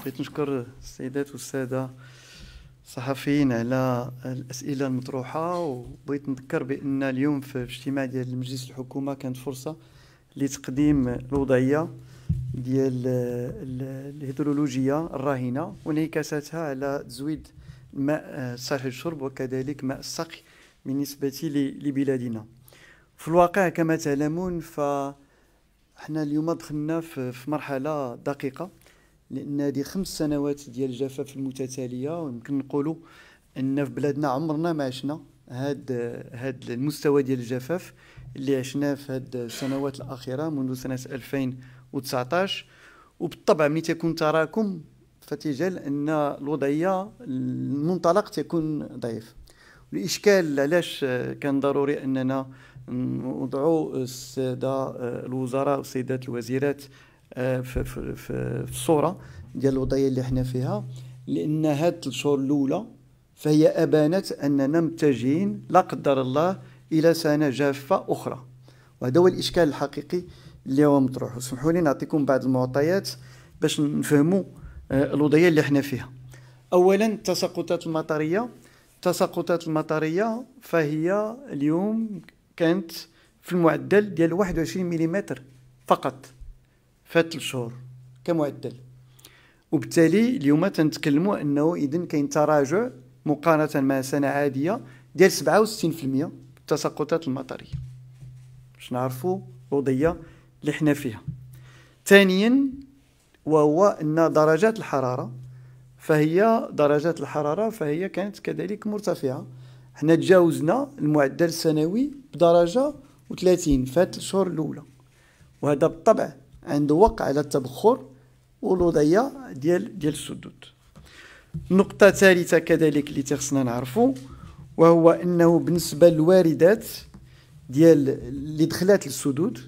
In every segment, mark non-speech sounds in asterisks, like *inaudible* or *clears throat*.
بغيت نشكر السيدات والسادة الصحفيين على الأسئلة المطروحة وبغيت نذكر بأن اليوم في الاجتماع ديال مجلس الحكومة كانت فرصة لتقديم الوضعية ديال الهيدرولوجية الراهنة وانعكاساتها على تزويد ماء آه، صالح للشرب وكذلك ماء السقي بالنسبة لبلادنا في الواقع كما تعلمون فاحنا اليوم دخلنا في مرحلة دقيقة لان هذه خمس سنوات ديال الجفاف المتتاليه ويمكن نقولوا ان في بلادنا عمرنا ما عشنا هاد هاد المستوى ديال الجفاف اللي عشناه في هاد السنوات الاخيره منذ سنه 2019 وبالطبع ملي تكون تراكم فتجعل ان الوضعيه المنطلق تكون ضعيف الاشكال علاش كان ضروري اننا نوضعوا الساده الوزراء والسيدات الوزيرات آه، في, في, في الصوره ديال الوضعيه اللي حنا فيها لان هاد الشهور الاولى فهي ابانت اننا متجهين لا قدر الله الى سنه جافه اخرى وهذا هو الاشكال الحقيقي اللي هو مطروح وسمحوا لي نعطيكم بعض المعطيات باش نفهموا آه، الوضعيه اللي حنا فيها اولا التساقطات المطريه التساقطات المطريه فهي اليوم كانت في المعدل ديال 21 ملم فقط فات الشهور كمعدل وبالتالي اليوم تنتكلموا انه اذا كاين تراجع مقارنه مع سنه عاديه ديال 67% التساقطات المطريه باش نعرفوا الوضعيه اللي حنا فيها ثانيا وهو ان درجات الحراره فهي درجات الحراره فهي كانت كذلك مرتفعه حنا تجاوزنا المعدل السنوي بدرجه و30 في الشهور الاولى وهذا بالطبع عند وقع على التبخر والوضعيه ديال ديال السدود نقطة ثالثة كذلك اللي تخصنا نعرفو وهو انه بالنسبه للواردات ديال اللي دخلات للسدود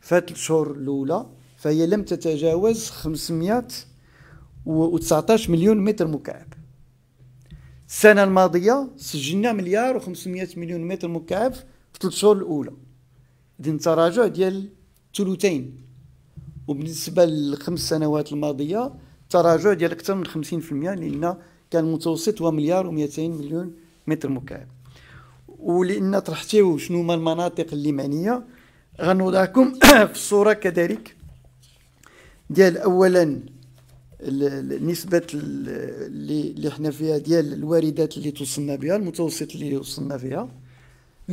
فات الشهور الاولى فهي لم تتجاوز 519 مليون متر مكعب السنة الماضية سجلنا مليار و500 مليون متر مكعب في الثلاث شهور الأولى إذن تراجع ديال ثلثين وبالنسبه للخمس سنوات الماضيه تراجع ديال اكثر من 50% لان كان المتوسط هو مليار و200 مليون متر مكعب ولان طرحتيو شنو هما المناطق اللي معنيه غنوضعكم *clears throat* في الصوره كذلك ديال اولا نسبة اللي حنا فيها ديال الواردات اللي توصلنا بها المتوسط اللي وصلنا فيها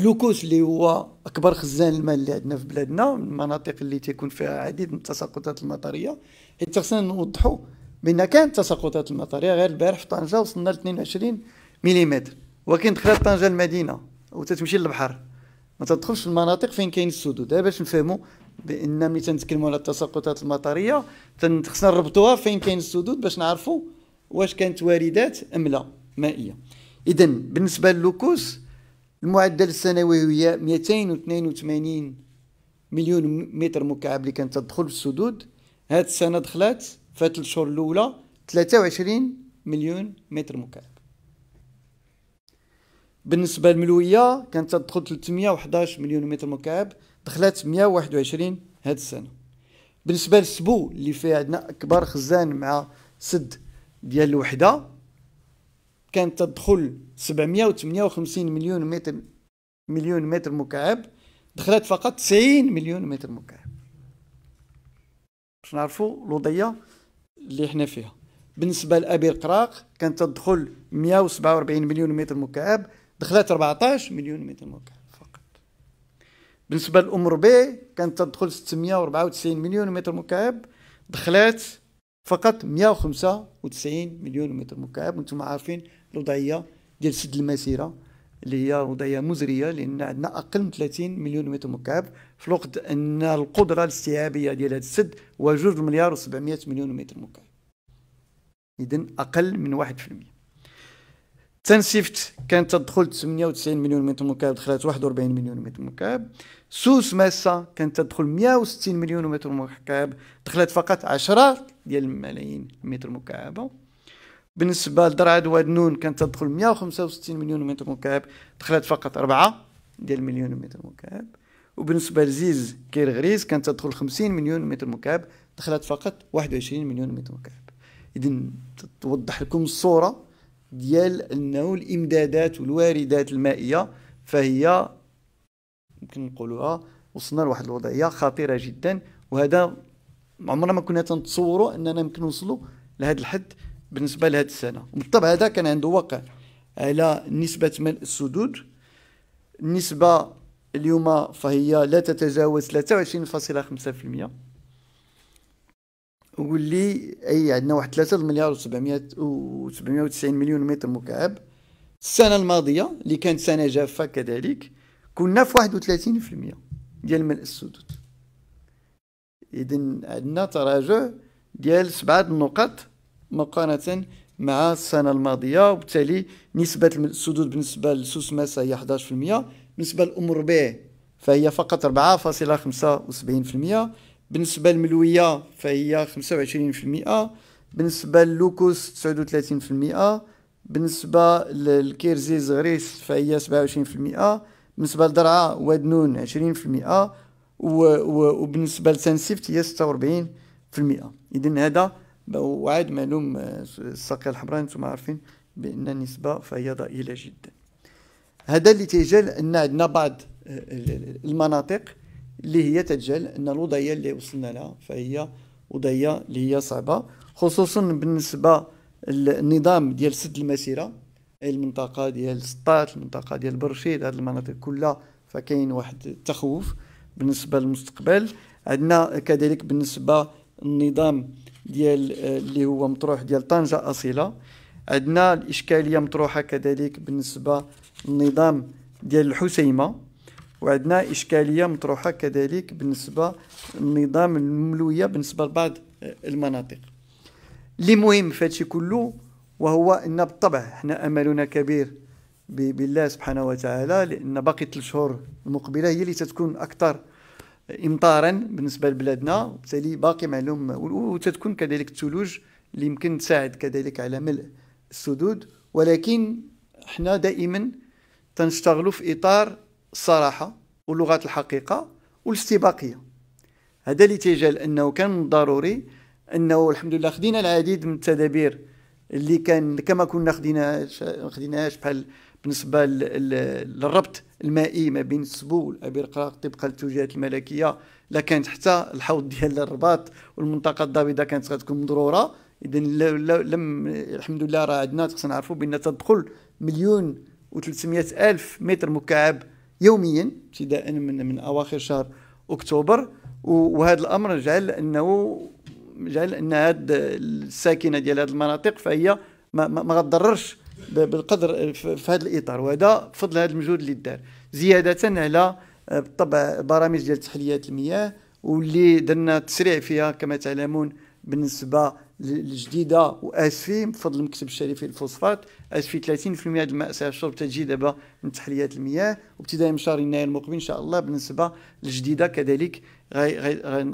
لوكوس اللي هو اكبر خزان الماء اللي عندنا في بلادنا من المناطق اللي تيكون فيها عديد من التساقطات المطريه حيت خصنا نوضحوا بان كانت التساقطات المطريه غير البارح في طنجه وصلنا ل 22 ملم ولكن دخلت طنجه المدينه وتتمشي للبحر ما تدخلش في المناطق فين كاين السدود باش نفهموا بان ملي تنتكلموا على التساقطات المطريه خصنا نربطوها فين كاين السدود باش نعرفوا واش كانت واردات ام لا مائيه اذا بالنسبه للوكوس المعدل السنوي هي 282 مليون متر مكعب اللي كانت تدخل في السدود هاد السنه دخلات في ثلاث الشهور الاولى 23 مليون متر مكعب بالنسبه للملويه كانت تدخل 311 مليون متر مكعب دخلات 121 هاد السنه بالنسبه للسبو اللي فيه عندنا اكبر خزان مع سد ديال الوحده كانت تدخل 758 مليون متر مليون متر مكعب دخلت فقط 90 مليون متر مكعب باش نعرفوا الوضعيه اللي احنا فيها بالنسبه لابي القراق كانت تدخل 147 مليون متر مكعب دخلت 14 مليون متر مكعب فقط بالنسبه لام ربيع كانت تدخل 694 مليون متر مكعب دخلت فقط 195 مليون متر مكعب وانتم عارفين الوضعيه ديال سد المسيره اللي هي وضعيه مزريه لان عندنا اقل من 30 مليون متر مكعب في الوقت ان القدره الاستيعابيه ديال هذا السد هو 2 مليار و700 مليون متر مكعب اذا اقل من 1% تنسيفت كان تدخل 98 مليون متر مكعب دخلت 41 مليون متر مكعب سوس ماسة كانت تدخل 160 مليون متر مكعب دخلت فقط 10 ديال الملايين متر مكعبه بالنسبه لدرعا واد نون كانت تدخل 165 مليون متر مكعب دخلت فقط 4 ديال مليون متر مكعب وبالنسبه لزيز كير غريز كانت تدخل 50 مليون متر مكعب دخلت فقط 21 مليون متر مكعب اذن توضح لكم الصوره ديال انه الامدادات والواردات المائيه فهي يمكن نقولوها وصلنا لواحد الوضعيه خطيره جدا وهذا عمرنا ما كنا تنتصوروا اننا يمكن نوصلوا لهذا الحد بالنسبه لهذه السنه بالطبع هذا كان عنده وقع على نسبه ملء السدود النسبه اليوم فهي لا تتجاوز 23.5% واللي اي عندنا واحد 3 مليار و700 و790 مليون متر مكعب السنه الماضيه اللي كانت سنه جافه كذلك كنا في 31% ديال ملء السدود اذا عندنا تراجع ديال سبعه النقط مقارنة مع السنة الماضية وبالتالي نسبة السدود بالنسبة ماسا هي 11% بالنسبة للأمور بيع فهي فقط 4.75% بالنسبة للملوية فهي 25% بالنسبة للوكوس 39% بالنسبة للكيرزيز غريس فهي 27% بالنسبة لدرعا واد ودنون 20% وبالنسبة لسانسيفت هي 46% إذن هذا وعاد معلوم آه، الساقية الحمراء نتوما عارفين بأن النسبة فهي ضئيلة جدا هذا اللي تيجعل أن عندنا بعض آه، المناطق اللي هي تتجال أن الوضعية اللي وصلنا لها فهي وضعية اللي هي صعبة خصوصا بالنسبة للنظام ديال سد المسيرة المنطقة ديال سطات المنطقة ديال برشيد هذه المناطق كلها فكاين واحد التخوف بالنسبة للمستقبل عندنا كذلك بالنسبة النظام ديال آه، اللي هو مطروح ديال طنجه اصيله عندنا الاشكاليه مطروحه كذلك بالنسبه للنظام ديال الحسيمه وعندنا اشكاليه مطروحه كذلك بالنسبه للنظام المملويه بالنسبه لبعض آه، المناطق اللي مهم في هادشي كله وهو ان بالطبع حنا املنا كبير بالله سبحانه وتعالى لان باقي الشهور شهور المقبله هي اللي تتكون اكثر امطارا بالنسبه لبلادنا وبالتالي باقي معلوم وتتكون كذلك الثلوج اللي يمكن تساعد كذلك على ملء السدود ولكن حنا دائما تنشتغلوا في اطار الصراحه ولغه الحقيقه والاستباقيه هذا اللي تيجعل انه كان ضروري انه الحمد لله خدينا العديد من التدابير اللي كان كما كنا خديناش خديناهاش بحال بالنسبه للربط المائي ما بين السبول ابي رقراق طبقا للتوجيهات الملكيه لا كانت حتى الحوض ديال الرباط والمنطقه الضابطه كانت غتكون مضروره اذا لم الحمد لله راه عندنا خصنا نعرفوا بان تدخل مليون و300 الف متر مكعب يوميا ابتداء من من اواخر شهر اكتوبر وهذا الامر جعل انه جعل ان هذه الساكنه ديال هذه المناطق فهي ما, ما, ما غتضررش بالقدر في هذا الاطار وهذا بفضل هذا المجهود اللي دار زياده على بالطبع آه، برامج ديال تحليات المياه واللي درنا تسريع فيها كما تعلمون بالنسبه الجديده واسفي بفضل المكتب الشريفي للفوسفات اسفي 30% من الماء ساعه الشرب تجي دابا من تحليات المياه وابتداء من شهر يناير المقبل ان شاء الله بالنسبه للجديده كذلك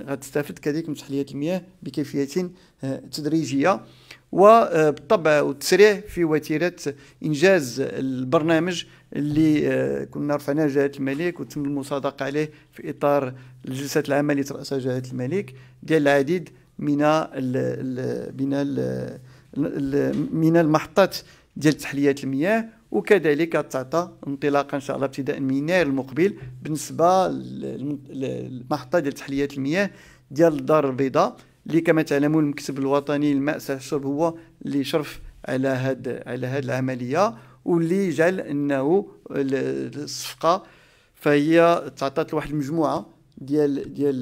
غتستافد كذلك من تحليات المياه بكيفيه آه، تدريجيه وبالطبع والتسريع في وتيره انجاز البرنامج اللي آه، كنا رفعناه جهه الملك وتم المصادقه عليه في اطار الجلسه العامه اللي تراسها جهه الملك ديال العديد من الـ من الـ من المحطات ديال تحليات المياه وكذلك تعطى انطلاقا ان شاء الله ابتداء من يناير المقبل بالنسبه للمحطه ديال تحليات المياه ديال الدار البيضاء اللي كما تعلمون المكتب الوطني للمأساة الشرب هو اللي شرف على هاد على هاد العملية واللي جعل انه الصفقة فهي تعطات لواحد المجموعة ديال ديال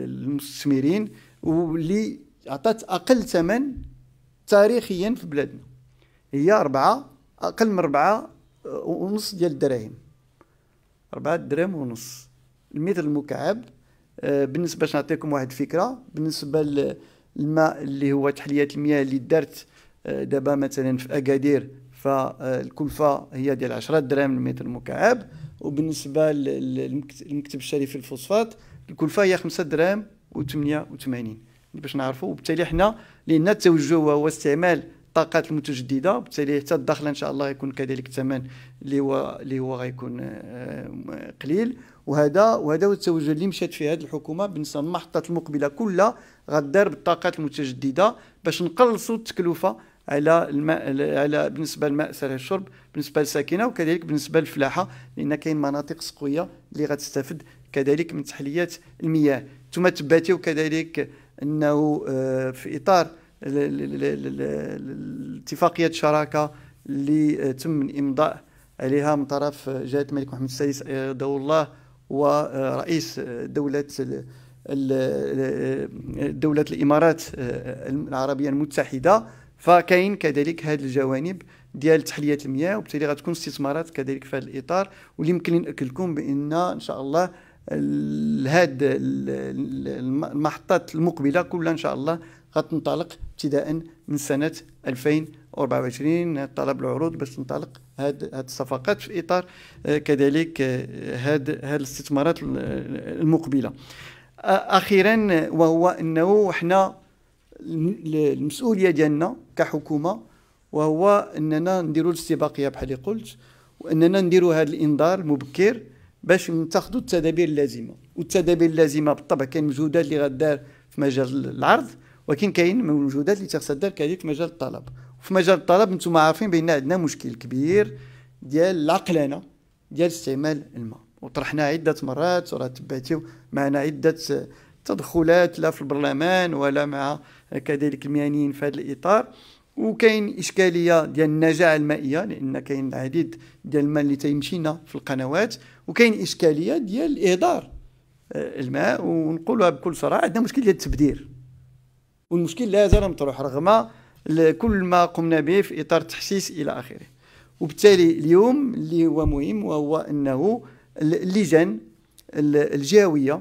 المستثمرين واللي عطات اقل ثمن تاريخيا في بلادنا هي أربعة أقل من أربعة ونص ديال الدراهم أربعة دراهم ونص المتر المكعب آه، بالنسبه باش نعطيكم واحد الفكره بالنسبه للماء اللي هو تحليه المياه اللي دارت آه، دابا مثلا في اكادير فالكلفه هي ديال 10 دراهم للمتر المكعب وبالنسبه للمكتب الشريف الفوسفات الكلفه هي 5 دراهم و88 باش نعرفوا وبالتالي حنا لان التوجه هو استعمال الطاقات المتجدده وبالتالي حتى الدخل ان شاء الله يكون كذلك الثمن اللي هو اللي هو غيكون آه، قليل وهذا وهذا هو التوجه اللي مشات فيه هذه الحكومه بالنسبه للمحطات المقبله كلها غدار بالطاقات المتجدده باش نقلصوا التكلفه على الماء على بالنسبه للماء سهل الشرب بالنسبه للساكنه وكذلك بالنسبه للفلاحه لان كاين مناطق سقويه اللي غتستافد كذلك من تحليات المياه ثم تباتي كذلك انه آه، في اطار الاتفاقيه الشراكه اللي تم الامضاء عليها من طرف جهه الملك محمد السادس دو الله ورئيس دولة دولة الإمارات العربية المتحدة فكاين كذلك هذه الجوانب ديال تحليه المياه وبالتالي غتكون استثمارات كذلك في هذا الاطار واللي يمكن لكم بان ان شاء الله هاد المحطات المقبله كلها ان شاء الله غتنطلق ابتداء من سنه 2000 24 طلب العروض باش تنطلق هاد هاد الصفقات في اطار آه، كذلك آه، هاد هاد الاستثمارات المقبله اخيرا وهو انه حنا المسؤوليه ديالنا كحكومه وهو اننا نديروا الاستباقيه بحال اللي قلت واننا نديروا هذا الانذار المبكر باش نتخذوا التدابير اللازمه والتدابير اللازمه بالطبع كاين مجهودات اللي غدار في مجال العرض ولكن كاين موجودات اللي تخصها دار كذلك في مجال الطلب في مجال الطلب نتوما عارفين بان عندنا مشكل كبير ديال العقلانه ديال استعمال الماء وطرحنا عده مرات وراه تبعتيو معنا عده تدخلات لا في البرلمان ولا مع كذلك المهنيين في هذا الاطار وكاين اشكاليه ديال النجاعه المائيه لان كاين العديد ديال الماء اللي تيمشينا في القنوات وكاين اشكاليه ديال الاهدار آه، الماء ونقولها بكل صراحه عندنا مشكل ديال التبذير والمشكل لا زال مطروح رغم كل ما قمنا به في اطار التحسيس الى اخره وبالتالي اليوم اللي هو مهم وهو انه اللجان الجاويه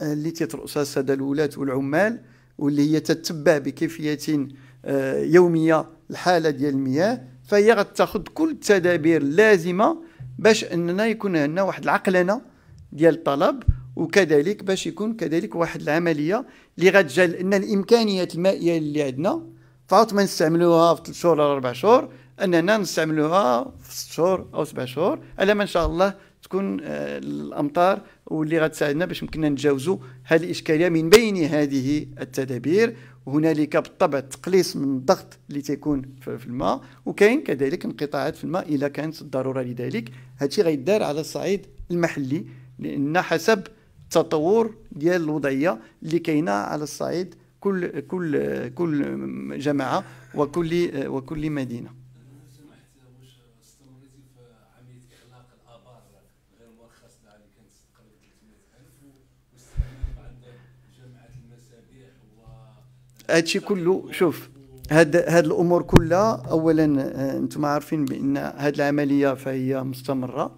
آه، اللي تترأسها السادة الولاة والعمال واللي هي تتبع بكيفية آه، يومية الحالة ديال المياه فهي غتاخذ كل التدابير اللازمة باش اننا يكون عندنا واحد العقلنة ديال الطلب وكذلك باش يكون كذلك واحد العملية اللي غتجعل ان الامكانيات المائية اللي عندنا ما نستعملوها في ثلاث شهور ولا اربع شهور اننا نستعملوها في ست شهور او سبع شهور على ما ان شاء الله تكون آه، الامطار واللي غتساعدنا باش يمكننا نتجاوزوا هذه الاشكاليه من بين هذه التدابير هنالك بالطبع تقليص من الضغط اللي تيكون في الماء وكاين كذلك انقطاعات في الماء الا كانت الضروره لذلك هادشي غيدار على الصعيد المحلي لان حسب التطور ديال الوضعيه اللي كاينه على الصعيد كل كل كل جماعه وكل وكل مدينه هادشي كله شوف هاد هاد الامور كلها اولا انتم عارفين بان هاد العمليه فهي مستمره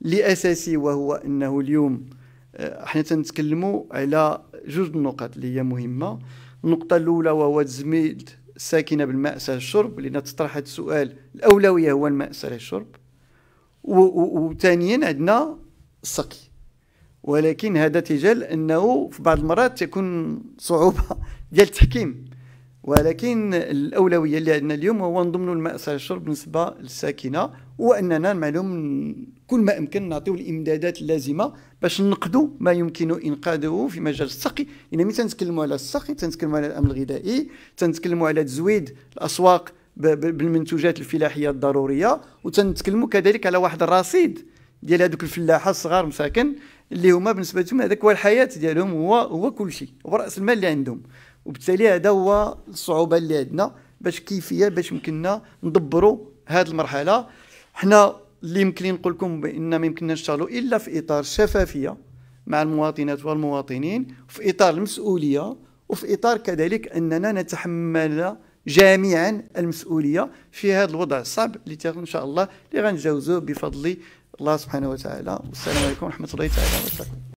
لاساسي وهو انه اليوم احنا آه، تنتكلموا على جوج النقط اللي هي مهمه النقطه الاولى وهو ساكنه الساكنه سهل الشرب لان تطرح هذا السؤال الاولويه هو الماء سهل الشرب وثانيا عندنا السقي ولكن هذا تجل انه في بعض المرات تكون صعوبه *laughs* ديال التحكيم ولكن الاولويه اللي عندنا اليوم هو نضمن سهل الشرب بالنسبه للساكنه هو اننا نعمل كل ما امكن نعطيو الامدادات اللازمه باش نقدو ما يمكن انقاذه في مجال السقي يعني ملي تنتكلموا على السقي تنتكلموا على الامن الغذائي تنتكلموا على تزويد الاسواق بالمنتوجات الفلاحيه الضروريه وتنتكلموا كذلك على واحد الرصيد ديال هذوك الفلاحه الصغار مساكن اللي هما بالنسبه لهم هذاك هو الحياه ديالهم هو هو كل شيء هو راس المال اللي عندهم وبالتالي هذا هو الصعوبه اللي عندنا باش كيفيه باش يمكننا ندبروا هذه المرحله حنا اللي يمكن نقول لكم بان ما يمكننا نشتغلوا الا في اطار الشفافيه مع المواطنات والمواطنين في اطار المسؤوليه وفي اطار كذلك اننا نتحمل جميعا المسؤوليه في هذا الوضع الصعب اللي ان شاء الله اللي غنجاوزوه بفضل الله سبحانه وتعالى والسلام عليكم ورحمه الله تعالى وبركاته